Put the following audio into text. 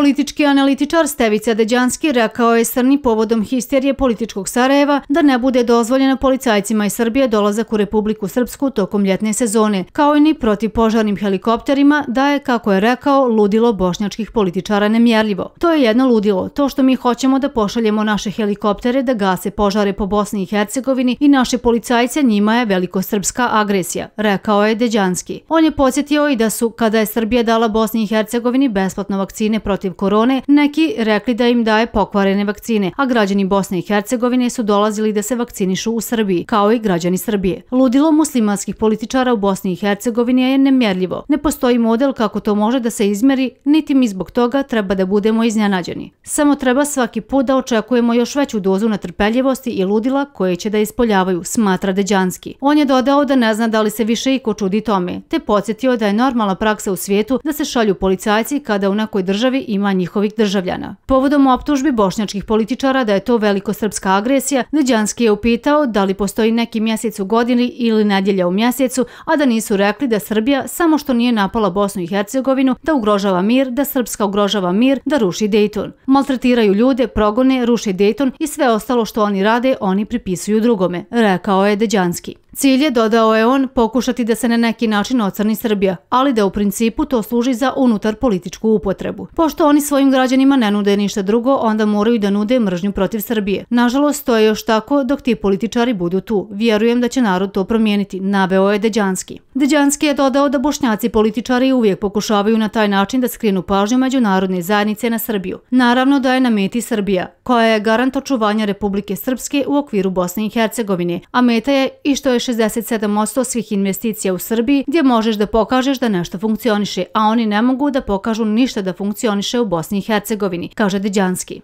Politički analitičar Stevica Deđanski rekao je srni povodom histerije političkog Sarajeva da ne bude dozvoljeno policajcima iz Srbije dolazak u Republiku Srpsku tokom ljetne sezone, kao i ni protiv požarnim helikopterima da je, kako je rekao, ludilo bošnjačkih političara nemjerljivo. To je jedno ludilo, to što mi hoćemo da pošaljemo naše helikoptere da gase požare po Bosni i Hercegovini i naše policajce njima je veliko srpska agresija, rekao je Deđanski. On je podsjetio i da su, kada je Srbija dala Bosni i Hercegovini besplatno vakcine protiv protiv korone, neki rekli da im daje pokvarene vakcine, a građani Bosne i Hercegovine su dolazili da se vakcinišu u Srbiji, kao i građani Srbije. Ludilo muslimanskih političara u Bosni i Hercegovini je nemjerljivo. Ne postoji model kako to može da se izmeri, niti mi zbog toga treba da budemo iznenađeni. Samo treba svaki put da očekujemo još veću dozu na trpeljivosti i ludila koje će da ispoljavaju, smatra Deđanski. On je dodao da ne zna da li se više iko čudi tome, te podsjetio da je normalna praksa u svijetu da se šalju policajci kada u nekoj državi ima njihovih državljana. Povodom optužbi bošnjačkih političara da je to veliko srpska agresija, Neđanski je upitao da li postoji neki mjesec u godini ili nedjelja u mjesecu, a da nisu rekli da Srbija samo što nije napala Bosnu i Hercegovinu, da ugrožava mir, da Srpska ugrožava mir, da ruši Dejton. Maltretiraju ljude, progone, ruše Dejton i sve ostalo što oni rade, oni pripisuju drugome, rekao je Deđanski. Cilj je, dodao je on, pokušati da se na neki način ocrni Srbija, ali da u principu to služi za unutar političku upotrebu. Pošto oni svojim građanima ne nude ništa drugo, onda moraju da nude mržnju protiv Srbije. Nažalost, to je još tako dok ti političari budu tu. Vjerujem da će narod to promijeniti, naveo je Deđanski. Deđanski je dodao da bošnjaci političari uvijek pokušavaju na taj način da skrinu pažnju međunarodne zajednice na Srbiju. Naravno da je na meti Srbija, koja je garant očuvanja Republike Srpske u okviru Bosne i Hercegovine, a meta je i što je 67% svih investicija u Srbiji gdje možeš da pokažeš da nešto funkcioniše, a oni ne mogu da pokažu ništa da funkcioniše u Bosni i Hercegovini, kaže Deđanski.